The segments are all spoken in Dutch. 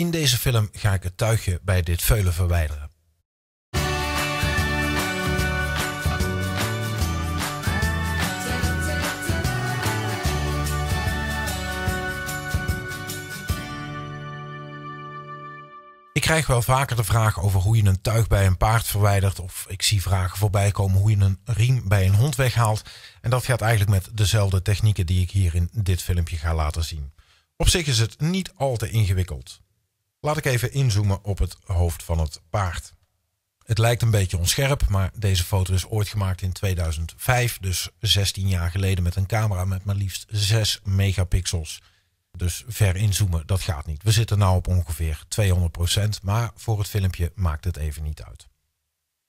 In deze film ga ik het tuigje bij dit veulen verwijderen. Ik krijg wel vaker de vraag over hoe je een tuig bij een paard verwijdert. Of ik zie vragen voorbij komen hoe je een riem bij een hond weghaalt. En dat gaat eigenlijk met dezelfde technieken die ik hier in dit filmpje ga laten zien. Op zich is het niet al te ingewikkeld. Laat ik even inzoomen op het hoofd van het paard. Het lijkt een beetje onscherp, maar deze foto is ooit gemaakt in 2005, dus 16 jaar geleden met een camera met maar liefst 6 megapixels. Dus ver inzoomen, dat gaat niet. We zitten nu op ongeveer 200%, maar voor het filmpje maakt het even niet uit.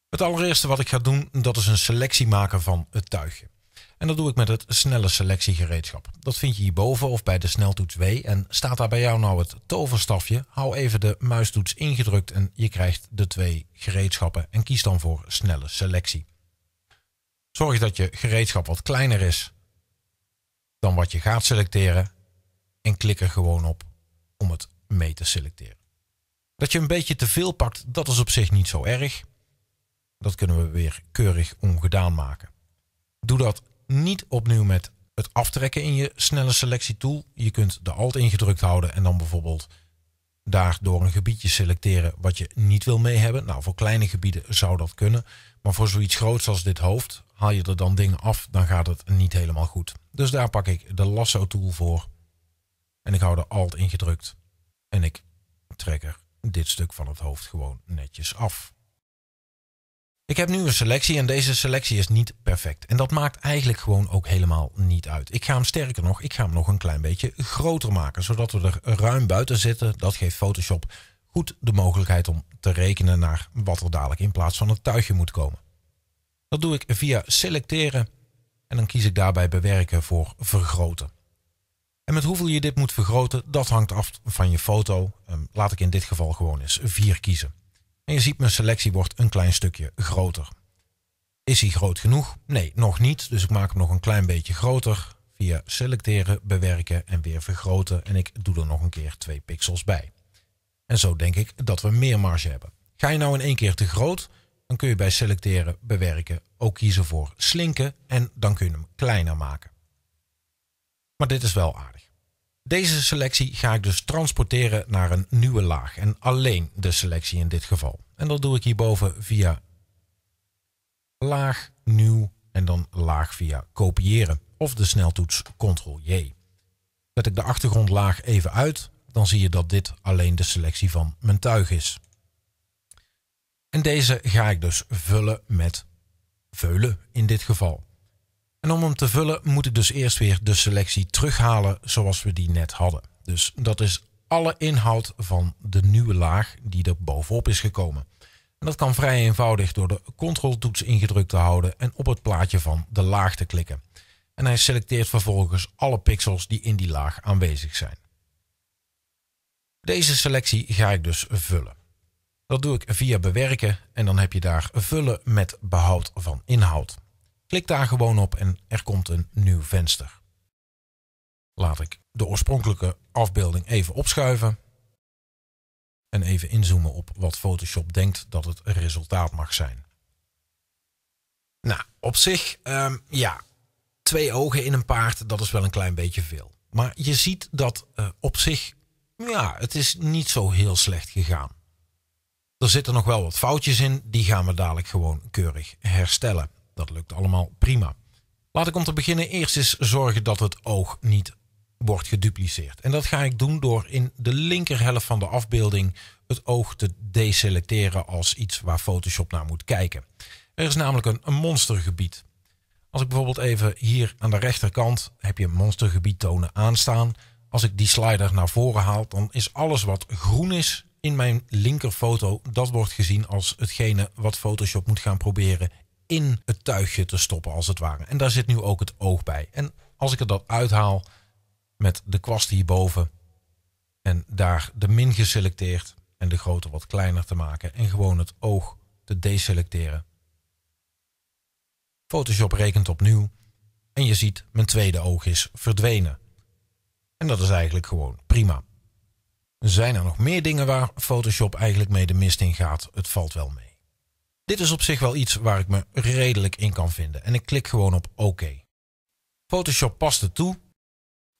Het allereerste wat ik ga doen, dat is een selectie maken van het tuigje. En dat doe ik met het snelle selectiegereedschap. Dat vind je hierboven of bij de sneltoets W. En staat daar bij jou nou het toverstafje, hou even de muistoets ingedrukt en je krijgt de twee gereedschappen en kies dan voor snelle selectie. Zorg dat je gereedschap wat kleiner is dan wat je gaat selecteren en klik er gewoon op om het mee te selecteren. Dat je een beetje te veel pakt, dat is op zich niet zo erg. Dat kunnen we weer keurig ongedaan maken. Doe dat niet opnieuw met het aftrekken in je snelle selectie tool. Je kunt de alt ingedrukt houden en dan bijvoorbeeld daardoor een gebiedje selecteren wat je niet wil mee hebben. Nou, voor kleine gebieden zou dat kunnen. Maar voor zoiets groots als dit hoofd haal je er dan dingen af, dan gaat het niet helemaal goed. Dus daar pak ik de lasso tool voor. En ik hou de alt ingedrukt. En ik trek er dit stuk van het hoofd gewoon netjes af. Ik heb nu een selectie en deze selectie is niet perfect. En dat maakt eigenlijk gewoon ook helemaal niet uit. Ik ga hem sterker nog, ik ga hem nog een klein beetje groter maken. Zodat we er ruim buiten zitten. Dat geeft Photoshop goed de mogelijkheid om te rekenen naar wat er dadelijk in plaats van het tuigje moet komen. Dat doe ik via selecteren en dan kies ik daarbij bewerken voor vergroten. En met hoeveel je dit moet vergroten, dat hangt af van je foto. Ehm, laat ik in dit geval gewoon eens 4 kiezen. En je ziet, mijn selectie wordt een klein stukje groter. Is hij groot genoeg? Nee, nog niet. Dus ik maak hem nog een klein beetje groter via selecteren, bewerken en weer vergroten. En ik doe er nog een keer 2 pixels bij. En zo denk ik dat we meer marge hebben. Ga je nou in één keer te groot, dan kun je bij selecteren, bewerken ook kiezen voor slinken en dan kun je hem kleiner maken. Maar dit is wel aardig. Deze selectie ga ik dus transporteren naar een nieuwe laag en alleen de selectie in dit geval. En dat doe ik hierboven via laag, nieuw en dan laag via kopiëren of de sneltoets Ctrl-J. Zet ik de achtergrondlaag even uit, dan zie je dat dit alleen de selectie van mijn tuig is. En deze ga ik dus vullen met veulen in dit geval. En om hem te vullen moet ik dus eerst weer de selectie terughalen zoals we die net hadden. Dus dat is alle inhoud van de nieuwe laag die er bovenop is gekomen. En dat kan vrij eenvoudig door de Ctrl-toets ingedrukt te houden en op het plaatje van de laag te klikken. En hij selecteert vervolgens alle pixels die in die laag aanwezig zijn. Deze selectie ga ik dus vullen. Dat doe ik via bewerken en dan heb je daar vullen met behoud van inhoud. Klik daar gewoon op en er komt een nieuw venster. Laat ik de oorspronkelijke afbeelding even opschuiven. En even inzoomen op wat Photoshop denkt dat het resultaat mag zijn. Nou, op zich, ehm, ja, twee ogen in een paard, dat is wel een klein beetje veel. Maar je ziet dat eh, op zich, ja, het is niet zo heel slecht gegaan. Er zitten nog wel wat foutjes in, die gaan we dadelijk gewoon keurig herstellen. Dat lukt allemaal prima. Laat ik om te beginnen eerst eens zorgen dat het oog niet wordt gedupliceerd. En dat ga ik doen door in de linkerhelft van de afbeelding het oog te deselecteren als iets waar Photoshop naar moet kijken. Er is namelijk een, een monstergebied. Als ik bijvoorbeeld even hier aan de rechterkant heb je monstergebied tonen aanstaan. Als ik die slider naar voren haal, dan is alles wat groen is in mijn linkerfoto, dat wordt gezien als hetgene wat Photoshop moet gaan proberen in het tuigje te stoppen, als het ware. En daar zit nu ook het oog bij. En als ik er dat uithaal met de kwast hierboven en daar de min geselecteerd en de grootte wat kleiner te maken en gewoon het oog te deselecteren. Photoshop rekent opnieuw en je ziet mijn tweede oog is verdwenen. En dat is eigenlijk gewoon prima. Zijn er nog meer dingen waar Photoshop eigenlijk mee de mist in gaat? Het valt wel mee. Dit is op zich wel iets waar ik me redelijk in kan vinden en ik klik gewoon op OK. Photoshop past het toe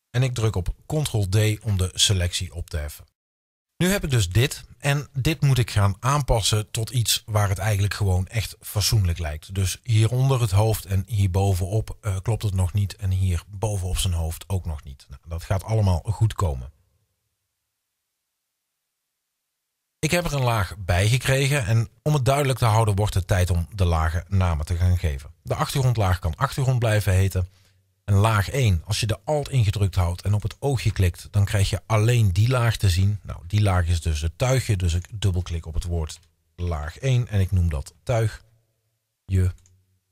en ik druk op Ctrl-D om de selectie op te heffen. Nu heb ik dus dit en dit moet ik gaan aanpassen tot iets waar het eigenlijk gewoon echt fatsoenlijk lijkt. Dus hieronder het hoofd en hierbovenop uh, klopt het nog niet en hier bovenop zijn hoofd ook nog niet. Nou, dat gaat allemaal goed komen. Ik heb er een laag bij gekregen en om het duidelijk te houden wordt het tijd om de lagen namen te gaan geven. De achtergrondlaag kan achtergrond blijven heten. En laag 1, als je de alt ingedrukt houdt en op het oogje klikt, dan krijg je alleen die laag te zien. Nou, die laag is dus het tuigje, dus ik dubbelklik op het woord laag 1 en ik noem dat tuigje.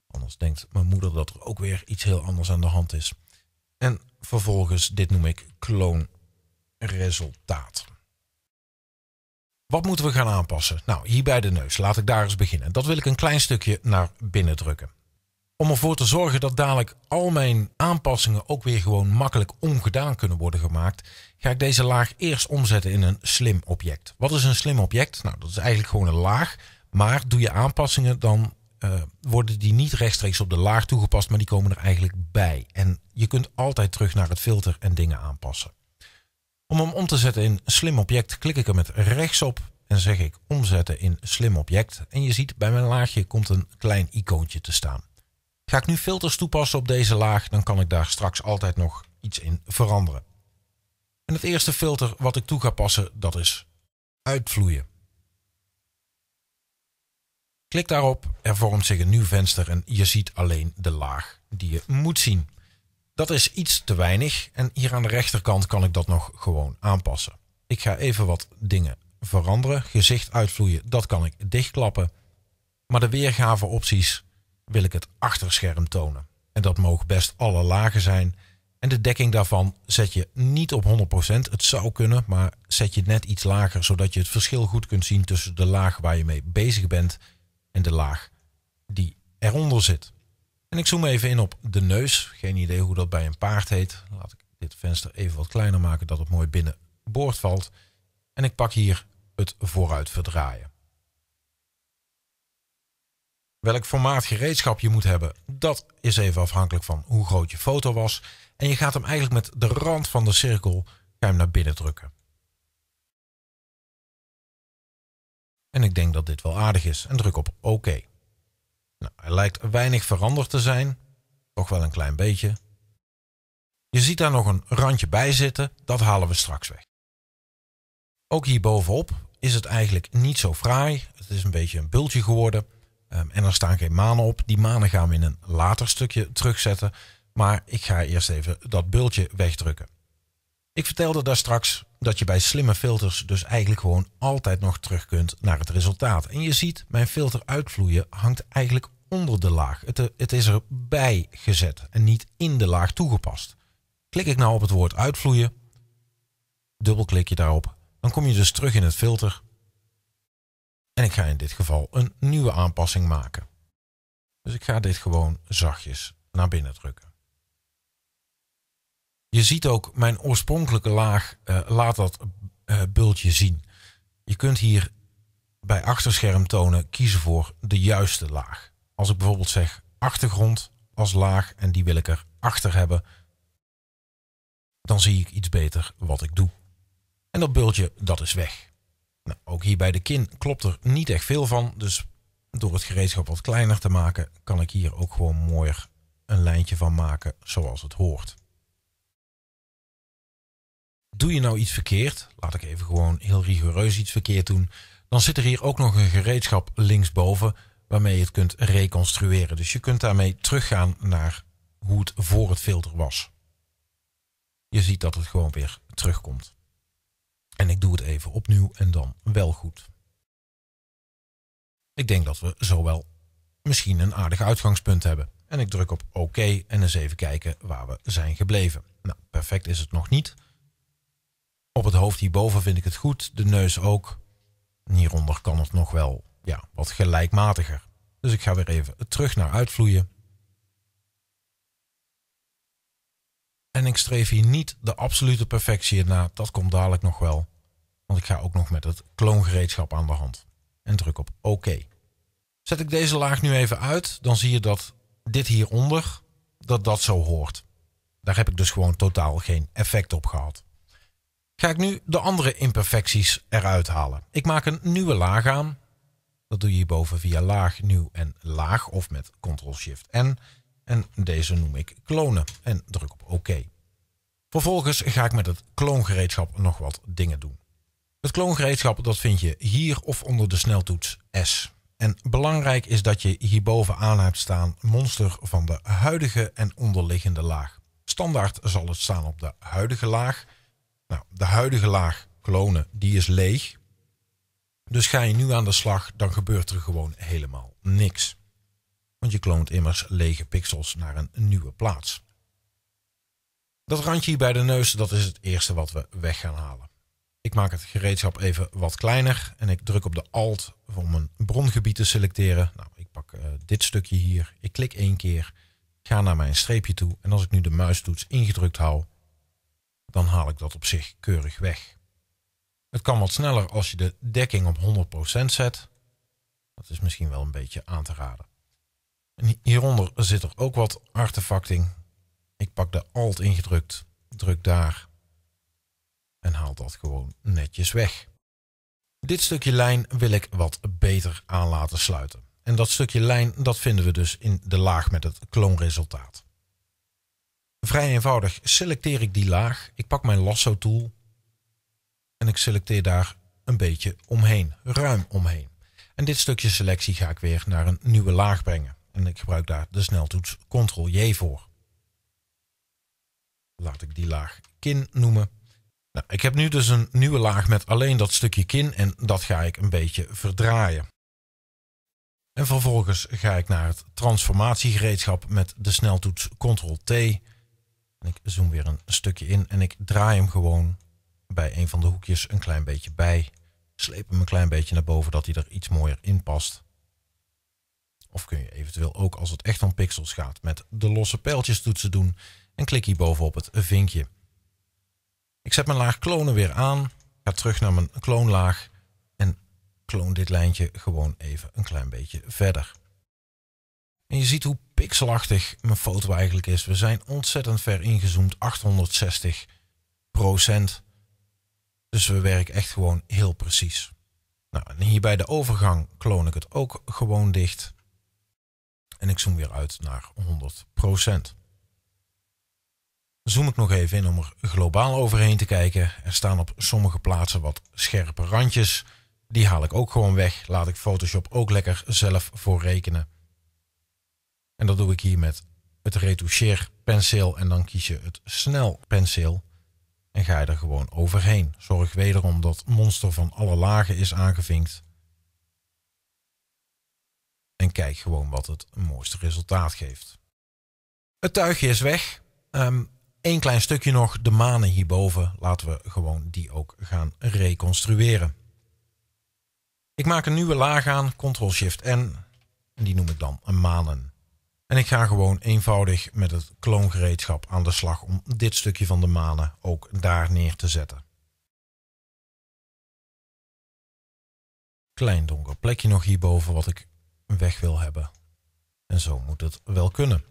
anders denkt mijn moeder dat er ook weer iets heel anders aan de hand is. En vervolgens, dit noem ik kloonresultaat. Wat moeten we gaan aanpassen? Nou, hier bij de neus. Laat ik daar eens beginnen. Dat wil ik een klein stukje naar binnen drukken. Om ervoor te zorgen dat dadelijk al mijn aanpassingen ook weer gewoon makkelijk ongedaan kunnen worden gemaakt, ga ik deze laag eerst omzetten in een slim object. Wat is een slim object? Nou, dat is eigenlijk gewoon een laag, maar doe je aanpassingen dan eh, worden die niet rechtstreeks op de laag toegepast, maar die komen er eigenlijk bij. En je kunt altijd terug naar het filter en dingen aanpassen. Om hem om te zetten in slim object klik ik er met rechts op en zeg ik omzetten in slim object. En je ziet bij mijn laagje komt een klein icoontje te staan. Ga ik nu filters toepassen op deze laag, dan kan ik daar straks altijd nog iets in veranderen. En het eerste filter wat ik toe ga passen, dat is uitvloeien. Klik daarop, er vormt zich een nieuw venster en je ziet alleen de laag die je moet zien. Dat is iets te weinig en hier aan de rechterkant kan ik dat nog gewoon aanpassen. Ik ga even wat dingen veranderen. Gezicht uitvloeien, dat kan ik dichtklappen. Maar de weergave opties wil ik het achterscherm tonen. En dat mogen best alle lagen zijn. En de dekking daarvan zet je niet op 100%. Het zou kunnen, maar zet je net iets lager, zodat je het verschil goed kunt zien tussen de laag waar je mee bezig bent en de laag die eronder zit. En ik zoom even in op de neus. Geen idee hoe dat bij een paard heet. Laat ik dit venster even wat kleiner maken, dat het mooi binnen boord valt. En ik pak hier het vooruit verdraaien. Welk formaat gereedschap je moet hebben, dat is even afhankelijk van hoe groot je foto was. En je gaat hem eigenlijk met de rand van de cirkel naar binnen drukken. En ik denk dat dit wel aardig is en druk op OK. Nou, hij lijkt weinig veranderd te zijn, toch wel een klein beetje. Je ziet daar nog een randje bij zitten, dat halen we straks weg. Ook hierbovenop is het eigenlijk niet zo fraai. Het is een beetje een bultje geworden. Ehm, en er staan geen manen op. Die manen gaan we in een later stukje terugzetten. Maar ik ga eerst even dat bultje wegdrukken. Ik vertelde daar straks dat je bij slimme filters dus eigenlijk gewoon altijd nog terug kunt naar het resultaat. En je ziet, mijn filter uitvloeien hangt eigenlijk onder de laag. Het, het is erbij gezet en niet in de laag toegepast. Klik ik nou op het woord uitvloeien, dubbelklik je daarop, dan kom je dus terug in het filter. En ik ga in dit geval een nieuwe aanpassing maken. Dus ik ga dit gewoon zachtjes naar binnen drukken. Je ziet ook mijn oorspronkelijke laag, eh, laat dat uh, bultje zien. Je kunt hier bij achterscherm tonen kiezen voor de juiste laag. Als ik bijvoorbeeld zeg achtergrond als laag en die wil ik er achter hebben, dan zie ik iets beter wat ik doe. En dat bultje, dat is weg. Nou, ook hier bij de kin klopt er niet echt veel van, dus door het gereedschap wat kleiner te maken, kan ik hier ook gewoon mooier een lijntje van maken zoals het hoort. Doe je nou iets verkeerd, laat ik even gewoon heel rigoureus iets verkeerd doen, dan zit er hier ook nog een gereedschap linksboven waarmee je het kunt reconstrueren. Dus je kunt daarmee teruggaan naar hoe het voor het filter was. Je ziet dat het gewoon weer terugkomt. En ik doe het even opnieuw en dan wel goed. Ik denk dat we zo wel misschien een aardig uitgangspunt hebben. En ik druk op OK en eens even kijken waar we zijn gebleven. Nou, perfect is het nog niet. Op het hoofd hierboven vind ik het goed, de neus ook. hieronder kan het nog wel ja, wat gelijkmatiger. Dus ik ga weer even terug naar uitvloeien. En ik streef hier niet de absolute perfectie na. Dat komt dadelijk nog wel. Want ik ga ook nog met het kloongereedschap aan de hand. En druk op OK. Zet ik deze laag nu even uit, dan zie je dat dit hieronder, dat dat zo hoort. Daar heb ik dus gewoon totaal geen effect op gehad. Ga ik nu de andere imperfecties eruit halen. Ik maak een nieuwe laag aan dat doe je hierboven via laag, nieuw en laag of met Ctrl-Shift-N. En deze noem ik klonen en druk op OK. Vervolgens ga ik met het kloongereedschap nog wat dingen doen. Het kloongereedschap dat vind je hier of onder de sneltoets S. En belangrijk is dat je hierboven aan hebt staan monster van de huidige en onderliggende laag. Standaard zal het staan op de huidige laag. Nou, de huidige laag klonen die is leeg, dus ga je nu aan de slag, dan gebeurt er gewoon helemaal niks. Want je kloont immers lege pixels naar een nieuwe plaats. Dat randje hier bij de neus, dat is het eerste wat we weg gaan halen. Ik maak het gereedschap even wat kleiner en ik druk op de Alt om een brongebied te selecteren. Nou, ik pak eh, dit stukje hier, ik klik één keer, ga naar mijn streepje toe en als ik nu de muistoets ingedrukt hou, dan haal ik dat op zich keurig weg. Het kan wat sneller als je de dekking op 100% zet. Dat is misschien wel een beetje aan te raden. hieronder zit er ook wat artefacting. Ik pak de Alt ingedrukt, druk daar en haal dat gewoon netjes weg. Dit stukje lijn wil ik wat beter aan laten sluiten. En dat stukje lijn dat vinden we dus in de laag met het kloonresultaat. Vrij eenvoudig selecteer ik die laag. Ik pak mijn lasso tool en ik selecteer daar een beetje omheen, ruim omheen. En dit stukje selectie ga ik weer naar een nieuwe laag brengen. En ik gebruik daar de sneltoets Ctrl-J voor. Laat ik die laag kin noemen. Nou, ik heb nu dus een nieuwe laag met alleen dat stukje kin en dat ga ik een beetje verdraaien. En vervolgens ga ik naar het transformatiegereedschap met de sneltoets Ctrl-T. Ik zoom weer een stukje in en ik draai hem gewoon bij een van de hoekjes een klein beetje bij. Sleep hem een klein beetje naar boven dat hij er iets mooier in past. Of kun je eventueel ook als het echt om pixels gaat met de losse pijltjes toetsen doen en klik hierboven op het vinkje. Ik zet mijn laag klonen weer aan, ga terug naar mijn kloonlaag en kloon dit lijntje gewoon even een klein beetje verder. En je ziet hoe pixelachtig mijn foto eigenlijk is. We zijn ontzettend ver ingezoomd, 860 procent. Dus we werken echt gewoon heel precies. Nou, en hier bij de overgang kloon ik het ook gewoon dicht. En ik zoom weer uit naar 100%. Zoom ik nog even in om er globaal overheen te kijken. Er staan op sommige plaatsen wat scherpe randjes. Die haal ik ook gewoon weg. Laat ik Photoshop ook lekker zelf voor rekenen. En dat doe ik hier met het retoucheerpenseel en dan kies je het snelpenseel en ga je er gewoon overheen. Zorg wederom dat monster van alle lagen is aangevinkt. En kijk gewoon wat het mooiste resultaat geeft. Het tuigje is weg. Eén ehm, klein stukje nog, de manen hierboven. Laten we gewoon die ook gaan reconstrueren. Ik maak een nieuwe laag aan, Ctrl-Shift-N. En die noem ik dan een manen. En ik ga gewoon eenvoudig met het kloongereedschap aan de slag om dit stukje van de manen ook daar neer te zetten. Klein donker plekje nog hierboven wat ik weg wil hebben. En zo moet het wel kunnen.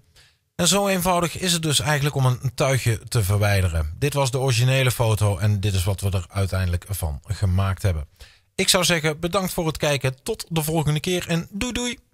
En zo eenvoudig is het dus eigenlijk om een tuigje te verwijderen. Dit was de originele foto en dit is wat we er uiteindelijk van gemaakt hebben. Ik zou zeggen bedankt voor het kijken. Tot de volgende keer en doei doei!